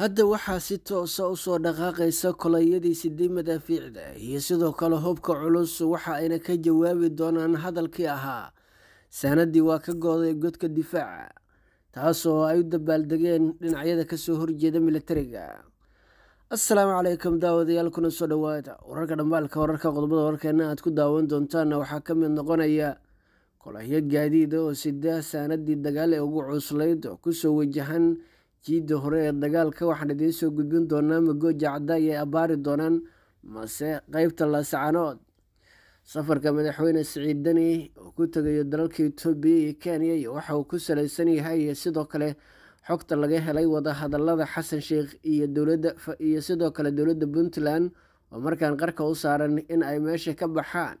hadda waxaa si toosa u soo dhaqaaqaysa kolayadiisi madaafiicda iyo sidoo kale hubka culus waxa ayna ka jawaabi doonaan hadalkii ahaa saanadii waa ka gooday godka difaaca taasoo ay u dabaaldegeen dhinacyada kasoo horjeeda militariga assalaamu calaykum daawadayaal kuna soo dhawaada wararka dhambaalka wararka qodobada warkeena aad ku daawan doontaanna waxaa ka mid noqonaya kolahyo gaadiida oo sidaa saanadii dagaal ee ugu cuslayd kusoo wajahan jiidda hore ee dagaalka waxaan idiin soo gudbin doonaa magooja cadda ayay abbaari doonaan mase qeybta laascanood safarka madaxweyne siciid deni oo ku tegayo dalalka etoobiya iyo kenya iyo waxa uu ku salaysan yahay iyo sidoo kale xogta laga helay wadahadalada xasan sheekh iyo dowladda iyo sidoo kale dowladda puntland oo markaan qarka u saaran in ay meesha ka baxaan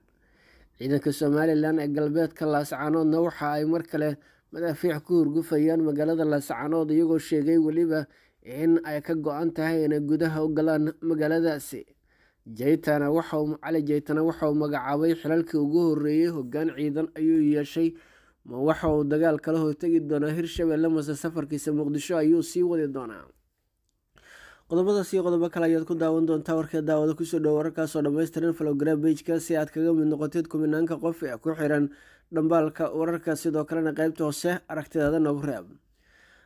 ciidanka somalilan ee galbeedka laascanoodna waxa ay mar kale madaafiic ku hurgufayaan magaalada laascanood iyagoo sheegay weliba in ay ka go-an tahay inay gudaha u galaan magaaladaasi jaytana waxauu cali jaytana waxauu magacaabay xilalkii ugu horeeyey hogaan ciidan ayuu yeeshay ma waxa uu dagaal kala hortegi doonaa hirshabelle mase safarkiisa muqdisho ayuu sii wadi doonaa qodobada sii qodobo kale ayaad ku daawan doontaa warka daawada kusoo dhow wararkaasoo dhamaystiran falogram bejka si aad kaga mid noqotid kuminaanka qof ee ku xiran dhambaalka wararka sidoo kalena qeybta hoose aragtidaada nagu reeb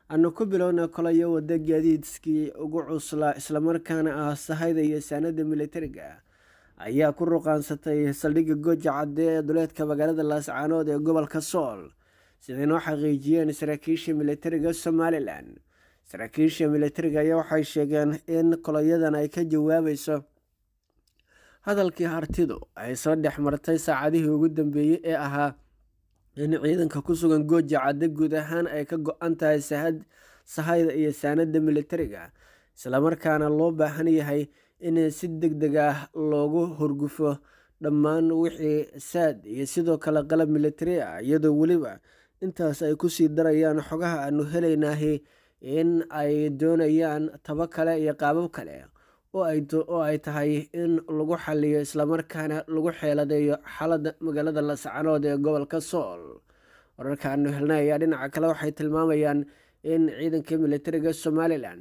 aanu ku bilowna kolayo wada gaadiidkii ugu cuslaa islamarkaana ah sahayda iyo saanada militariga ayaa ku ruqaansatay saldhigga goja cadde ee duleedka magaalada laascaanood ee gobolka sool siday noo xaqiijiyeen saraakiisha militariga somalilan saraakiisha militariga ayaa waxay sheegeen in kolayadan ay ka jawaabayso hadalkii hartidu ay soo dhex martay saacadihii ugu dambeeyey ee ahaa in ciidanka ku sugan gooja cadde guud ahaan ay ka go-an tahay sahayda iyo saanadda militariga islamarkaana loo baahan yahay in si deg deg ah loogu horgufo dhammaan wixii saad iyo sidoo kale qalab militari ah iyadoo weliba intaas ay kusii darayaan xogaha aanu helaynahi in ay doonayaan taba kale iyo qaabab kale oo ay tahay in lagu xaliyo islamarkaana lagu xeeladeeyo xaalada magaalada lascanood ee gobolka sool wararkaanu helnay ayaa dhinaca kale waxay tilmaamayaan in ciidanka militariga somalilan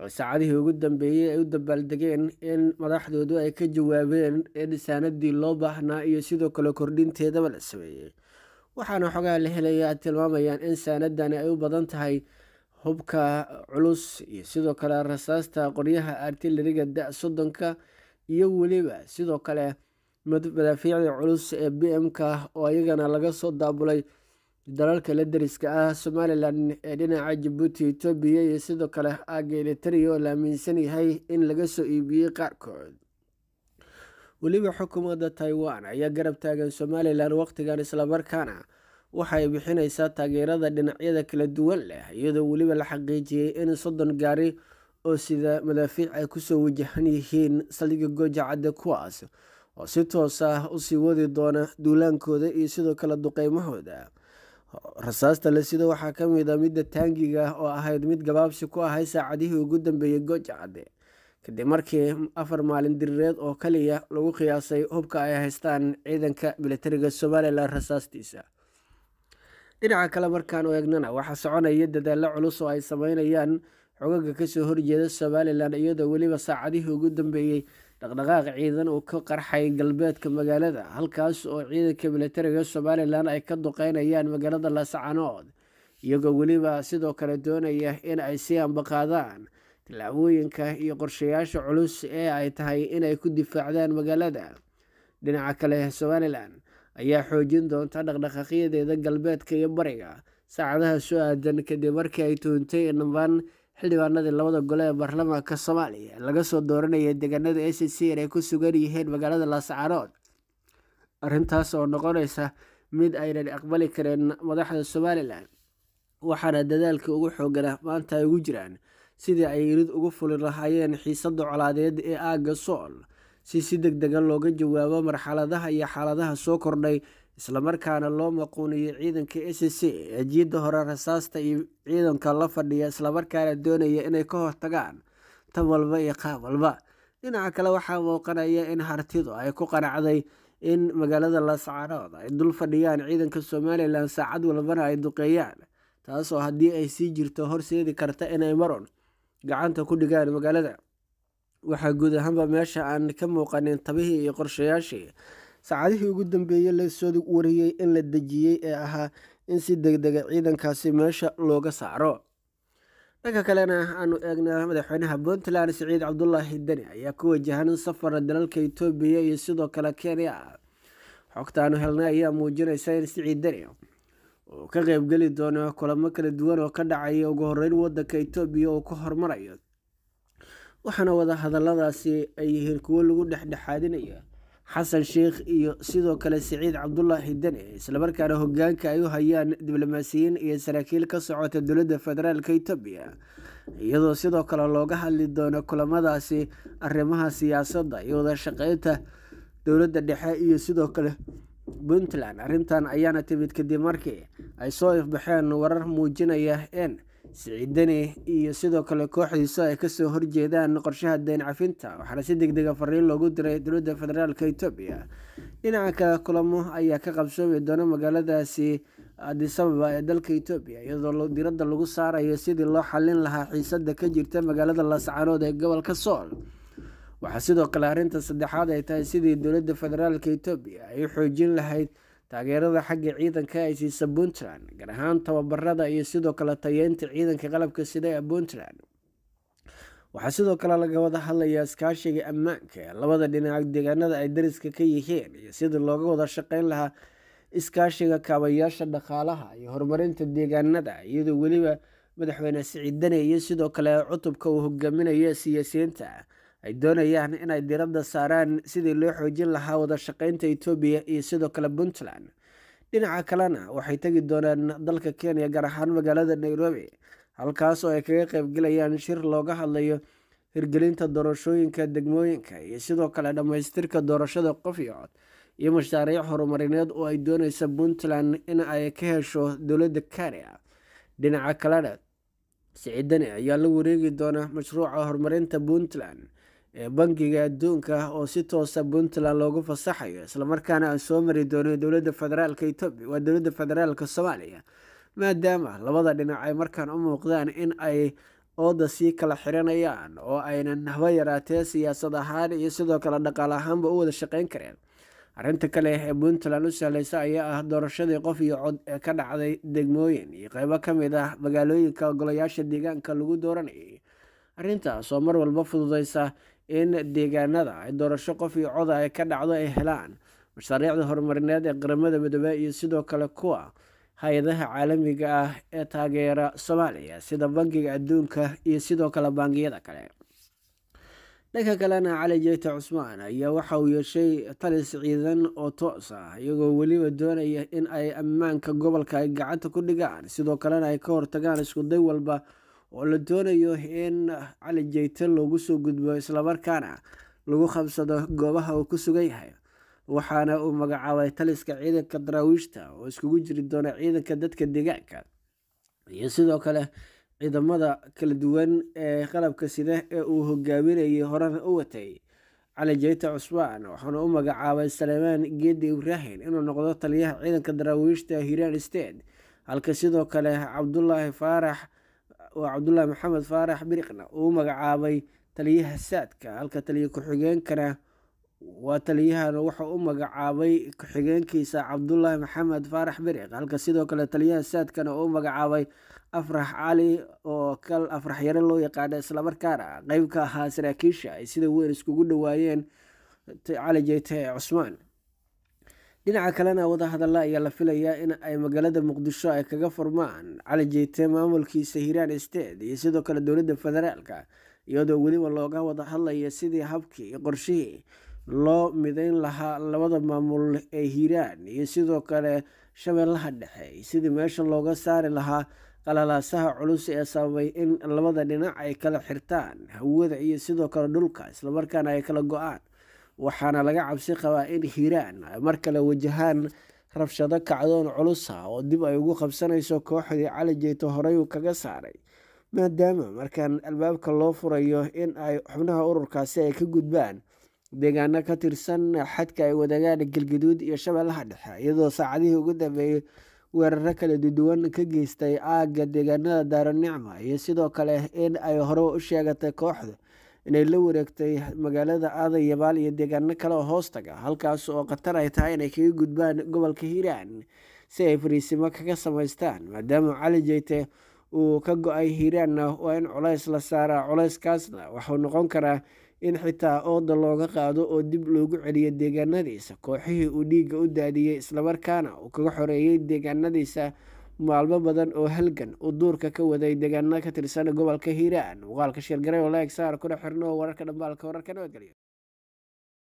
oo saacadihii ugu dambeeyey ay u dabaaldegeen in madaxdoodu ay ka jawaabeen dhisaanadii loo baahnaa iyo sidoo kale kordhinteedaba la sameeyey waxaana xogaha la helayaa tilmaamayaan in saanadani ay u badan tahay hubka culus iyo sidoo kale rasaasta qoryaha artilariga da- soddonka iyo weliba sidoo kale madaafiicda culus ee b m-ka oo iyagana laga soo daabulay dalalka la dariska ah somalilan ee dhinaca jabuuti etoobiya iyo sidoo kale oo la aaminsan yahay in laga soo iibiyey qaarkood weliba xukuumadda taiwan ayaa garab taagan somalilan waqhtigan islamarkaana waxa ay bixinaysaa taageerada dhinacyada kala duwan leh iyadoo weliba la xaqiijiyey in soddon gaari oo sida madaafiic ay kusoo wajahan yihiin saldhigga goojacadde kuwaas oo si toos ah usii wadi doona duulaankooda iyo sidoo kale duqeymahooda rasaasta la sido waxaa ka mid a ah midda taangiga oo ahayd mid gabaabsi ku ahay saacadihii ugu dambeeyey goojacadde kadib markii afar maalin diriireed oo kaliya lagu qiyaasay hubka ay haystaan ciidanka milatariga somalilan rasaastiisa dhinaca kale markaan u eegnana waxaa soconaya dadaallo culus oo ay sameynayaan xogaga kasoo horjeeda somalilan iyadoo weliba saacadihii ugu dambeeyey dhaqdhaqaaq ciidan uu ka qarxay galbeedka magaalada halkaas oo ciidanka milatariga somalilan ay ka duqeynayaan magaalada laascanood iyagoo weliba sidoo kale doonaya in ay sii ambaqaadaan tilaabooyinka iyo qorshayaasha culus ee ay tahay inay ku difaacdaan magaalada dhinaca kale somalilan ayaa xoojin doonta dhaqdhaqaaqyadeeda galbeedka iyo bariga saacadaha soo aadan kadib markii ay tuuntay dhammaan xildhibaanadii labada gole ee baarlamaanka soomaaliya laga soo dooranaya deganada a c c in ay ku sugan yihiin magaalada laascaanood arrintaas oo noqonaysa mid aynan aqbali kareen madaxda somalilan waxaana dadaalka ugu xoogana ah maanta ay ugu jiraan sidii ay irid ugu fulin lahaayeen xiisadda colaadeed ee aagga sool si si deg degan looga jawaabo marxaladaha iyo xaaladaha soo kordhay islamarkaana loo maquuniyo ciidanka s c ajiyada hore rasaasta iyo ciidanka la fadhiya islamarkaana doonaya inay ka hortagaan tan walba iyo qaab walba dhinaca kale waxaa muuqanaya in hartidu ay ku qanacday in magaalada laascaanood ay dul fadhiyaan ciidanka somalilan saacad walbana ay duqeeyaan taasoo haddii ay sii jirto horseedi karta inay marun gacanta ku dhigaan magaalada waxaa guud ahaanba meesha aan ka muuqanin tabihii iyo qorshayaashii saacadihii ugu dambeeyey lasoodig wariyey in la dejiyey ee ahaa in si degdega ciidankaasi meesha looga saaro dhanka kalena aanu eegna madaxweynaha puntland siciid cabdulaahi deni ayaa ku wajahan safara dalalka itoobiya iyo sidoo kale kenya xogtaanu helnay ayaa muujinaysa in siciid deni uu ka qeybgeli doono kulamo kala duwan oo ka dhacaya ugu horreyn wadanka etoobiya uu ka hormarayo waxaana wadahadaladaasi ay yihiin kuwo lagu dhexdhexaadinaya xasan sheekh iyo sidoo kale siciid cabdulaahi dane islamarkaana hogaanka ay u hayaan diblomaasiyiin iyo saraakiil ka socota dowladda federaalka itoobiya iyadoo sidoo kale looga hadli doono kulamadaasi arrimaha siyaasadda iyo wadashaqeynta dowladda dhexe iyo sidoo kale puntland arrintan ayaana timid kadib markii ay soo ifbaxeen warar muujinaya in siciidani iyo sidoo kale kooxdiisa ay kasoo horjeedaan qorshaha deyn cafinta waxaana si deg dega ah fariin loogu diray dowladda federaalk etoobiya dhinaca kale kulamo ayaa ka qabsoomi doona magaaladaasi adisababa ee dalka etoobiya iyadoo diradda lagu saarayo sidii loo xalin lahaa xiisada ka jirta magaalada laascaanood ee gobolka sool waxaa sidoo kale arrinta saddexaad ay tahay sidii dowladda federaalk etoobiya ay u xoojin lahayd taageerada xagga ciidanka ay siisa puntland gaar ahaan tababarada iyo sidoo kale tayeynta ciidanka qalabka sida ee puntland waxaa sidoo kale laga wada hadlayaa iskaashiga ammaanka ee labada dhinac deegaanada ay dariska ka yihiin iyo sidii looga wada shaqeyn lahaa iskaashiga kaabayaasha dhaqaalaha iyo horumarinta deegaanada iyadoo weliba madaxweyne siciidane iyo sidoo kale cutubka uu hogaaminaya siyaasiyiinta ay doonayaan inay diradda saaraan sidii loo xoojin lahaa wada shaqeynta etoobiya iyo sidoo kale puntland dhinaca kalena waxay tegi doonaan dalka kenya gaar ahaan magaalada nairobi halkaas oo ay kaga qaybgalayaan shir looga hadlayo hirgelinta doorashooyinka degmooyinka iyo sidoo kale dhammaystirka doorashada qofyood iyo mashaariic horumarineed oo ay dooneysa puntland in ay ka hesho dowladda kenya dhinaca kalena sicidane ayaa la wareegi doonaa mashruuca horumarinta puntland ee bangiga adduunka ah oo si toosa puntland loogu fasaxayo islamarkaana aan soo mari doonin dowlada federaalk etoobiya waa dowlada federaalk soomaaliya maadaama labada dhinac ay markaan u muuqdaan in ay ooda sii kala xiranayaan oo aynan haba yaraatee siyaasad ahaan iyo sidoo kale dhaqaal ahaanba u wada shaqeyn kareen arrinta kale ee puntland u sahlaysa ayaa ah doorashadii qof iyo cod ee ka dhacday degmooyin iyo qeybo ka mid ah magaalooyinka golayaasha deegaanka lagu dooranayay arrintaas oo mar walba fududeysa in deegaanada ay doorasho qof iyo cod ay ka dhacdo ay helaan mashaariicda horumarineed ee qaramada midoobey iyo sidoo kale kuwa hay-adaha caalamiga ah ee taageera soomaaliya sida bankiga adduunka iyo sidoo kale bangiyada kale dhanka kalena cali jeyte cusmaan ayaa waxa uu yeeshay talis ciidan oo toos ah iyagoo weliba doonaya in ay ammaanka gobolka ay gacanta ku dhigaan sidoo kalena ay ka hortagaan isku day walba oo la doonayo in cali jeyte loogu soo gudbo islamarkaana lagu qabsado goobaha uu ku sugan yahay waxaana uu magacaabay taliska ciidanka daraawiishta oo iskugu jiri doona ciidanka dadka deegaanka iyo sidoo kale ciidamada kala duwan ee qalabka sida ee uu hogaaminayay horan u watay cali jeyte cusmaan waxaana u magacaabay saleemaan geedi ibraahim inuu noqdo taliyaha ciidanka daraawiishta hiiraan state halka sidoo kale cabdulaahi faarax oo cabdulaahi maxamed faarax biriqna uu magacaabay taliyaha saadka halka taliya ku-xigeenkana waa taliyahan waxa u magacaabay ku-xigeenkiisa cabdulaahi maxamed faarax biriq halka sidoo kale taliyaha saadkana uu magacaabay afrax cali oo kal afrax yare loo yaqaano islamarkaana qeyb ka ahaa saraakiisha ay sida weyn iskugu dhowaayeen cali jeyte ee cusmaan dhinaca kalena wadahadalla ayaa la filayaa in ay magaalada muqdisho ay kaga furmaan cali jeyte maamulkiisa hiiraan state iyo sidoo kale dowladda federaalka iyadoo weliba looga wada hadlaya sidii habkii iyo qorshihii loo mideyn lahaa labada maamul ee hiiraan iyo sidoo kale shabeellaha dhexe sidii meesha looga saari lahaa qalalaasaha culus ee sababay in labada dhinac ay kala xirtaan hawada iyo sidoo kale dhulka islamarkaana ay kala go-aan waxaana laga cabsi qabaa in hiiraan mar kale wajahaan rabshado kacdoon culusa ah oo dib ay ugu qabsanayso kooxdii cali jeyto horey uu kaga saaray maadaama markaan albaabka loo furayo in ay xubnaha ururkaasi ay ka gudbaan deegaano ka tirsan xadka ay wadagaan galgaduud iyo shabeelaha dhexe iyadoo saacadihii ugu dambeeyey weeraro kala duduwan ka geystay aagga deegaanada daaronicma iyo sidoo kale in ay hore u sheegatay kooxda inay la wareegtay magaalada aadan yabaal iyo deegaano kale oo hoostaga halkaas oo khatar ay tahay inay kaga gudbaan gobolka hiiraan si ay fariisimo kaga samaystaan maadaama cali jeyte uu ka go-ay hiiraanna ah waa in culays la saaraa culayskaasna waxuu noqon karaa in xitaa ooda looga qaado oo dib loogu celiyo deegaanadiisa kooxihii uu dhiigga u daadiyey islamarkaana uu kaga xoreeyey deegaanadiisa maalmo badan oo halgan uu duurka ka waday deegaano ka tirsan gobolka hiiraan muuqaalka sheergaray oo la saar kuna xirno wararka dhambaalka wararka nabadgelyo